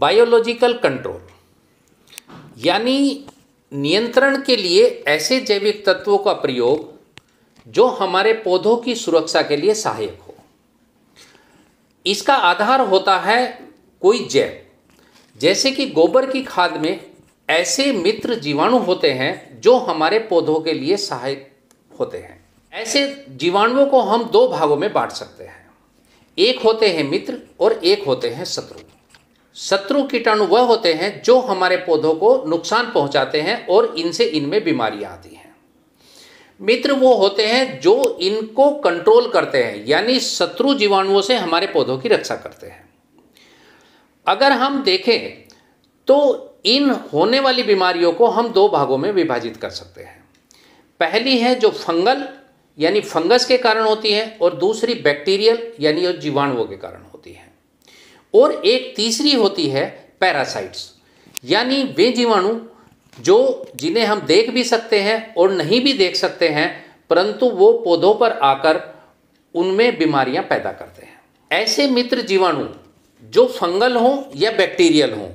biological control यानी नियंत्रण के लिए ऐसे जैविक तत्वों का प्रयोग जो हमारे पौधों की सुरक्षा के लिए सहायक हो इसका आधार होता है कोई जैव जैसे कि गोबर की खाद में ऐसे मित्र जीवाणु होते हैं जो हमारे पौधों के लिए सहायक होते हैं ऐसे जीवाणुओं को हम दो भागों में बांट सकते हैं एक होते हैं मित्र और एक होते हैं शत्रु शत्रु कीटाणु वह होते हैं जो हमारे पौधों को नुकसान पहुंचाते हैं और इनसे इनमें बीमारियां आती हैं मित्र वो होते हैं जो इनको कंट्रोल करते हैं यानी शत्रु जीवाणुओं से हमारे पौधों की रक्षा करते हैं अगर हम देखें तो इन होने वाली बीमारियों को हम दो भागों में विभाजित कर सकते हैं पहली है जो फंगल यानी फंगस के कारण होती है और दूसरी बैक्टीरियल यानी जीवाणुओं के कारण होती है और एक तीसरी होती है पैरासाइट्स यानी वे जीवाणु जो जिन्हें हम देख भी सकते हैं और नहीं भी देख सकते हैं परंतु वो पौधों पर आकर उनमें बीमारियां पैदा करते हैं ऐसे मित्र जीवाणु जो फंगल हों या बैक्टीरियल हों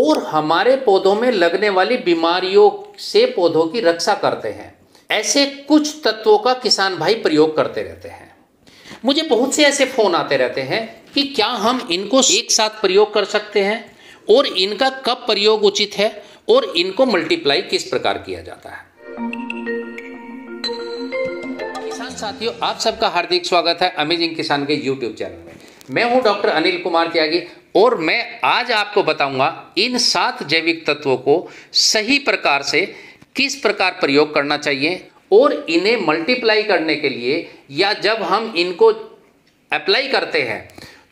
और हमारे पौधों में लगने वाली बीमारियों से पौधों की रक्षा करते हैं ऐसे कुछ तत्वों का किसान भाई प्रयोग करते रहते हैं मुझे बहुत से ऐसे फ़ोन आते रहते हैं कि क्या हम इनको एक साथ प्रयोग कर सकते हैं और इनका कब प्रयोग उचित है और इनको मल्टीप्लाई किस प्रकार किया जाता है किसान साथियों आप सबका हार्दिक स्वागत है अमेजिंग किसान के यूट्यूब चैनल में मैं हूं डॉक्टर अनिल कुमार त्यागी और मैं आज आपको बताऊंगा इन सात जैविक तत्वों को सही प्रकार से किस प्रकार प्रयोग करना चाहिए और इन्हें मल्टीप्लाई करने के लिए या जब हम इनको अप्लाई करते हैं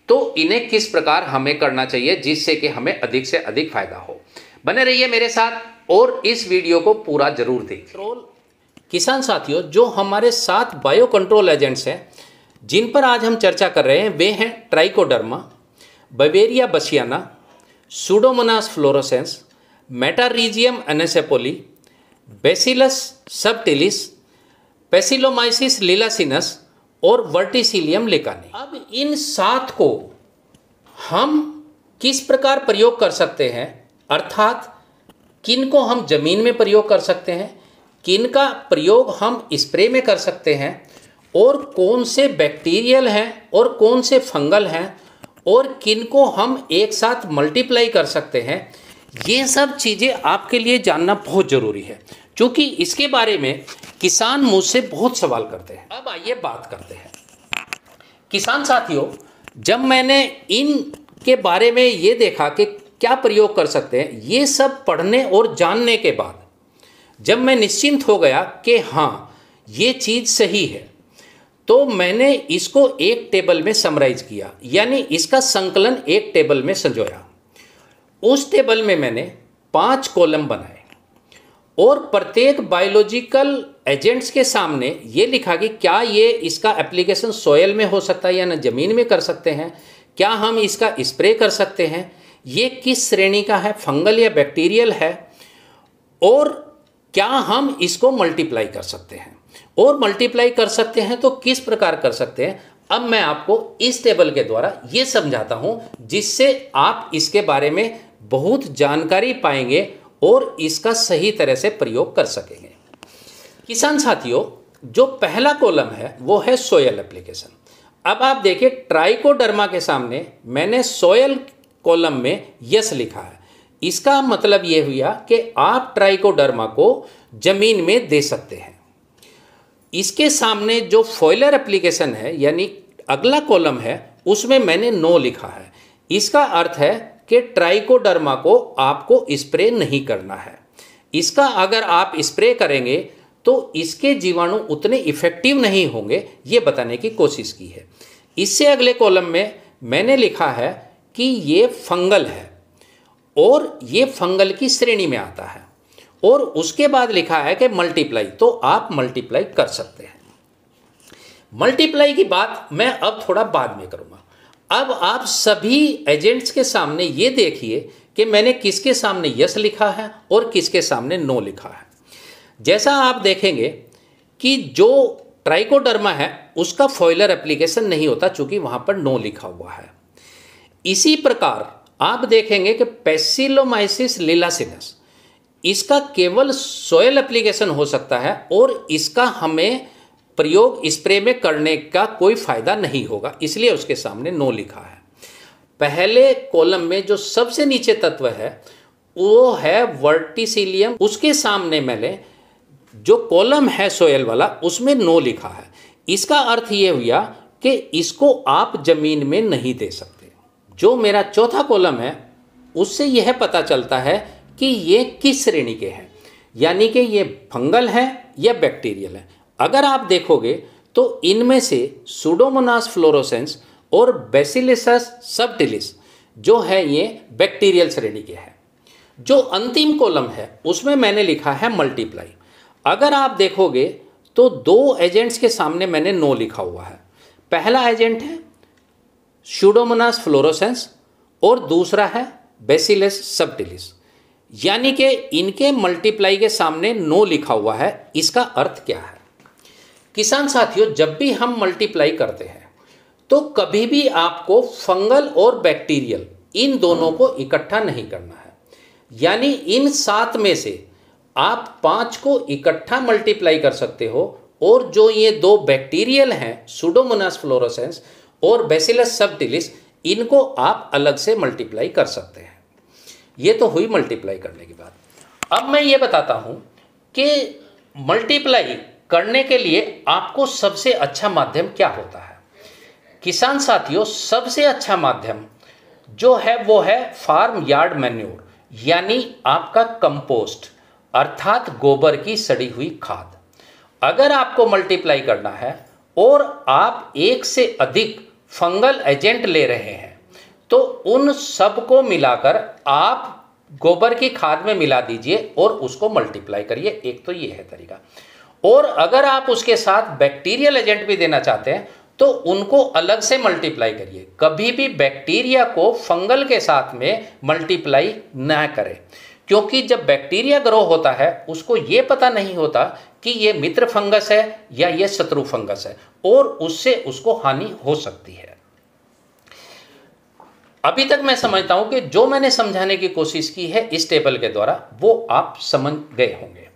तो इन्हें किस प्रकार हमें करना चाहिए जिससे कि हमें अधिक से अधिक फायदा हो बने रहिए मेरे साथ और इस वीडियो को पूरा जरूर देखिए किसान साथियों जो हमारे साथ बायो कंट्रोल एजेंट्स हैं जिन पर आज हम चर्चा कर रहे हैं वे हैं Trichoderma Beauveria bassiana Pseudomonas fluorescens Metarhizium anisopliae Bacillus subtilis Paecilomyces lilacinus और वर्टिसिलियम लेकानी अब इन सात को हम किस प्रकार प्रयोग कर सकते हैं अर्थात किन को हम जमीन में प्रयोग कर सकते हैं किन का प्रयोग हम स्प्रे में कर सकते हैं और कौन से बैक्टीरियल हैं और कौन से फंगल हैं और किन को हम एक साथ मल्टीप्लाई कर सकते हैं ये सब चीज़ें आपके लिए जानना बहुत ज़रूरी है क्योंकि इसके बारे में किसान मुझसे बहुत सवाल करते हैं अब आइए बात करते हैं किसान साथियों जब मैंने इन के बारे में ये देखा कि क्या प्रयोग कर सकते हैं ये सब पढ़ने और जानने के बाद जब मैं निश्चिंत हो गया कि हाँ ये चीज़ सही है तो मैंने इसको एक टेबल में समराइज किया यानी इसका संकलन एक टेबल में संजोया उस टेबल में मैंने पांच कॉलम बनाए और प्रत्येक बायोलॉजिकल एजेंट्स के सामने ये लिखा कि क्या ये इसका एप्लीकेशन सोयल में हो सकता है या ना ज़मीन में कर सकते हैं क्या हम इसका स्प्रे कर सकते हैं ये किस श्रेणी का है फंगल या बैक्टीरियल है और क्या हम इसको मल्टीप्लाई कर सकते हैं और मल्टीप्लाई कर सकते हैं तो किस प्रकार कर सकते हैं अब मैं आपको इस टेबल के द्वारा ये समझाता हूँ जिससे आप इसके बारे में बहुत जानकारी पाएंगे और इसका सही तरह से प्रयोग कर सकेंगे किसान साथियों जो पहला कॉलम है वो है सोयल एप्लीकेशन अब आप देखिए ट्राइकोडर्मा के सामने मैंने सोयल कॉलम में यस लिखा है इसका मतलब ये हुआ कि आप ट्राइकोडर्मा को जमीन में दे सकते हैं इसके सामने जो फॉयलर एप्लीकेशन है यानी अगला कॉलम है उसमें मैंने नो लिखा है इसका अर्थ है कि ट्राइकोडर्मा को आपको स्प्रे नहीं करना है इसका अगर आप स्प्रे करेंगे तो इसके जीवाणु उतने इफेक्टिव नहीं होंगे ये बताने की कोशिश की है इससे अगले कॉलम में मैंने लिखा है कि ये फंगल है और ये फंगल की श्रेणी में आता है और उसके बाद लिखा है कि मल्टीप्लाई तो आप मल्टीप्लाई कर सकते हैं मल्टीप्लाई की बात मैं अब थोड़ा बाद में करूंगा अब आप सभी एजेंट्स के सामने ये देखिए कि मैंने किसके सामने यस लिखा है और किसके सामने नो लिखा है जैसा आप देखेंगे कि जो ट्राइकोडर्मा है उसका फॉइलर एप्लीकेशन नहीं होता चूंकि वहां पर नो लिखा हुआ है इसी प्रकार आप देखेंगे कि पेसिलोमाइसिस लीलासिनस इसका केवल सोयल एप्लीकेशन हो सकता है और इसका हमें प्रयोग स्प्रे में करने का कोई फायदा नहीं होगा इसलिए उसके सामने नो लिखा है पहले कॉलम में जो सबसे नीचे तत्व है वो है वर्टिसिलियम उसके सामने मैंने जो कॉलम है सोयल वाला उसमें नो लिखा है इसका अर्थ ये हुआ कि इसको आप जमीन में नहीं दे सकते जो मेरा चौथा कॉलम है उससे यह पता चलता है कि ये किस श्रेणी के हैं यानी कि ये फंगल है या बैक्टीरियल है अगर आप देखोगे तो इनमें से सुडोमोनास फ्लोरोसेंस और बेसिलिसस सबटिलिस जो है ये बैक्टीरियल श्रेणी के हैं जो अंतिम कॉलम है उसमें मैंने लिखा है मल्टीप्लाई अगर आप देखोगे तो दो एजेंट्स के सामने मैंने नो लिखा हुआ है पहला एजेंट है शुडोमोनास फ्लोरोसेंस और दूसरा है बेसिलस सबटिलिस यानी कि इनके मल्टीप्लाई के सामने नो लिखा हुआ है इसका अर्थ क्या है किसान साथियों जब भी हम मल्टीप्लाई करते हैं तो कभी भी आपको फंगल और बैक्टीरियल इन दोनों को इकट्ठा नहीं करना है यानी इन सात में से आप पाँच को इकट्ठा मल्टीप्लाई कर सकते हो और जो ये दो बैक्टीरियल हैं सुडोमोनास फ्लोरोसेंस और बेसिलस सबटिलिस इनको आप अलग से मल्टीप्लाई कर सकते हैं ये तो हुई मल्टीप्लाई करने की बात अब मैं ये बताता हूँ कि मल्टीप्लाई करने के लिए आपको सबसे अच्छा माध्यम क्या होता है किसान साथियों सबसे अच्छा माध्यम जो है वो है फार्म यार्ड मैन्योर यानी आपका कंपोस्ट अर्थात गोबर की सड़ी हुई खाद अगर आपको मल्टीप्लाई करना है और आप एक से अधिक फंगल एजेंट ले रहे हैं तो उन सब को मिलाकर आप गोबर की खाद में मिला दीजिए और उसको मल्टीप्लाई करिए एक तो ये है तरीका और अगर आप उसके साथ बैक्टीरियल एजेंट भी देना चाहते हैं तो उनको अलग से मल्टीप्लाई करिए कभी भी बैक्टीरिया को फंगल के साथ में मल्टीप्लाई ना करें क्योंकि जब बैक्टीरिया ग्रो होता है उसको ये पता नहीं होता कि ये मित्र फंगस है या ये शत्रु फंगस है और उससे उसको हानि हो सकती है अभी तक मैं समझता हूं कि जो मैंने समझाने की कोशिश की है इस टेबल के द्वारा वो आप समझ गए होंगे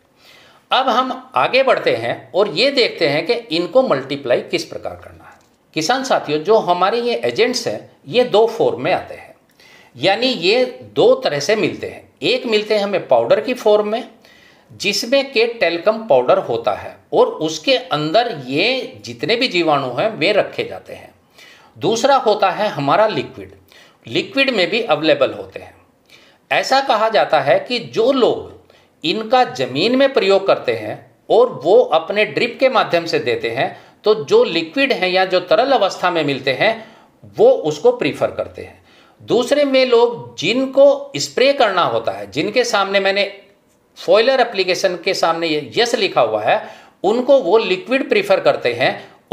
अब हम आगे बढ़ते हैं और ये देखते हैं कि इनको मल्टीप्लाई किस प्रकार करना है किसान साथियों जो हमारे ये एजेंट्स हैं ये दो फॉर्म में आते हैं यानी ये दो तरह से मिलते हैं एक मिलते हैं हमें पाउडर की फॉर्म में जिसमें के टेलकम पाउडर होता है और उसके अंदर ये जितने भी जीवाणु हैं वे रखे जाते हैं दूसरा होता है हमारा लिक्विड लिक्विड में भी अवेलेबल होते हैं ऐसा कहा जाता है कि जो लोग इनका ज़मीन में प्रयोग करते हैं और वो अपने ड्रिप के माध्यम से देते हैं तो जो लिक्विड है या जो तरल अवस्था में मिलते हैं वो उसको प्रीफर करते हैं दूसरे में लोग जिनको स्प्रे करना होता है जिनके सामने मैंने फॉइलर एप्लीकेशन के सामने यस लिखा हुआ है उनको वो लिक्विड प्रीफर करते हैं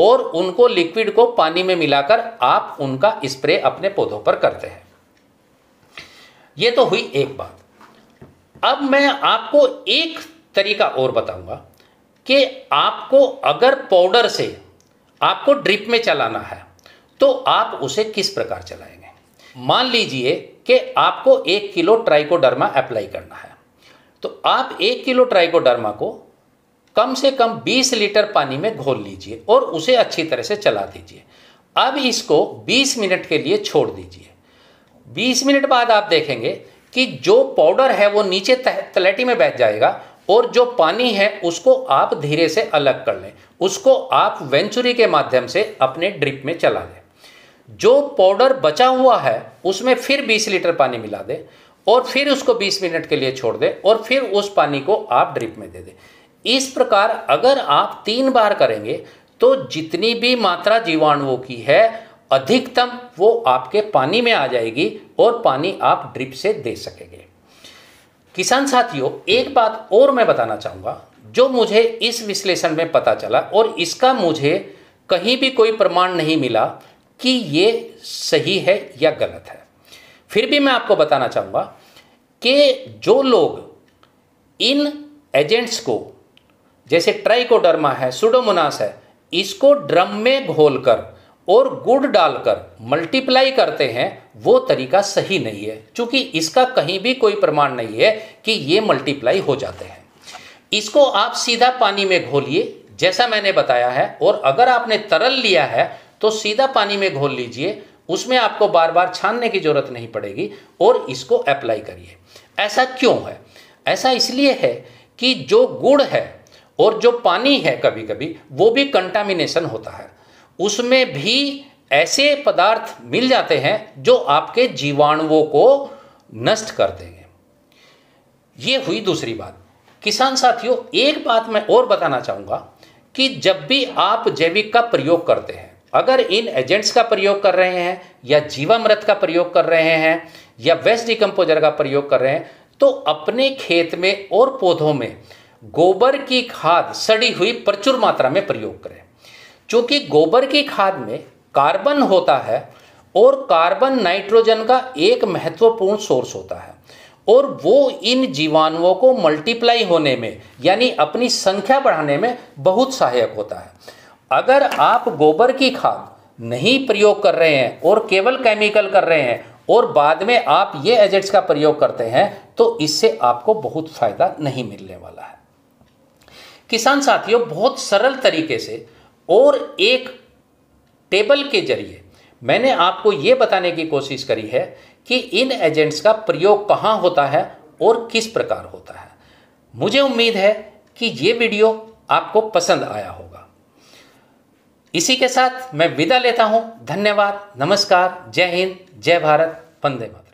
और उनको लिक्विड को पानी में मिलाकर आप उनका स्प्रे अपने पौधों पर करते हैं ये तो हुई एक बात अब मैं आपको एक तरीका और बताऊंगा कि आपको अगर पाउडर से आपको ड्रिप में चलाना है तो आप उसे किस प्रकार चलाएंगे मान लीजिए कि आपको एक किलो ट्राइकोडर्मा अप्लाई करना है तो आप एक किलो ट्राइकोडर्मा को कम से कम 20 लीटर पानी में घोल लीजिए और उसे अच्छी तरह से चला दीजिए अब इसको 20 मिनट के लिए छोड़ दीजिए 20 मिनट बाद आप देखेंगे कि जो पाउडर है वो नीचे तलेटी में बैठ जाएगा और जो पानी है उसको आप धीरे से अलग कर लें उसको आप वेंचुरी के माध्यम से अपने ड्रिप में चला लें जो पाउडर बचा हुआ है उसमें फिर 20 लीटर पानी मिला दें और फिर उसको 20 मिनट के लिए छोड़ दें और फिर उस पानी को आप ड्रिप में दे दें इस प्रकार अगर आप तीन बार करेंगे तो जितनी भी मात्रा जीवाणुओं की है अधिकतम वो आपके पानी में आ जाएगी और पानी आप ड्रिप से दे सकेंगे किसान साथियों एक बात और मैं बताना चाहूँगा जो मुझे इस विश्लेषण में पता चला और इसका मुझे कहीं भी कोई प्रमाण नहीं मिला कि ये सही है या गलत है फिर भी मैं आपको बताना चाहूँगा कि जो लोग इन एजेंट्स को जैसे ट्राइकोडर्मा है सुडोमोनास है इसको ड्रम में घोलकर और गुड़ डालकर मल्टीप्लाई करते हैं वो तरीका सही नहीं है क्योंकि इसका कहीं भी कोई प्रमाण नहीं है कि ये मल्टीप्लाई हो जाते हैं इसको आप सीधा पानी में घोलिए जैसा मैंने बताया है और अगर आपने तरल लिया है तो सीधा पानी में घोल लीजिए उसमें आपको बार बार छानने की ज़रूरत नहीं पड़ेगी और इसको अप्लाई करिए ऐसा क्यों है ऐसा इसलिए है कि जो गुड़ है और जो पानी है कभी कभी वो भी कंटामिनेशन होता है उसमें भी ऐसे पदार्थ मिल जाते हैं जो आपके जीवाणुओं को नष्ट कर देंगे ये हुई दूसरी बात किसान साथियों एक बात मैं और बताना चाहूँगा कि जब भी आप जैविक का प्रयोग करते हैं अगर इन एजेंट्स का प्रयोग कर रहे हैं या जीवामृत का प्रयोग कर रहे हैं या वेस्ट डिकम्पोजर का प्रयोग कर रहे हैं तो अपने खेत में और पौधों में गोबर की खाद सड़ी हुई प्रचुर मात्रा में प्रयोग करें चूँकि गोबर की खाद में कार्बन होता है और कार्बन नाइट्रोजन का एक महत्वपूर्ण सोर्स होता है और वो इन जीवाणुओं को मल्टीप्लाई होने में यानी अपनी संख्या बढ़ाने में बहुत सहायक होता है अगर आप गोबर की खाद नहीं प्रयोग कर रहे हैं और केवल केमिकल कर रहे हैं और बाद में आप ये एजेंट्स का प्रयोग करते हैं तो इससे आपको बहुत फायदा नहीं मिलने वाला है किसान साथियों बहुत सरल तरीके से और एक टेबल के जरिए मैंने आपको ये बताने की कोशिश करी है कि इन एजेंट्स का प्रयोग कहाँ होता है और किस प्रकार होता है मुझे उम्मीद है कि ये वीडियो आपको पसंद आया होगा इसी के साथ मैं विदा लेता हूँ धन्यवाद नमस्कार जय हिंद जय भारत वंदे मातरम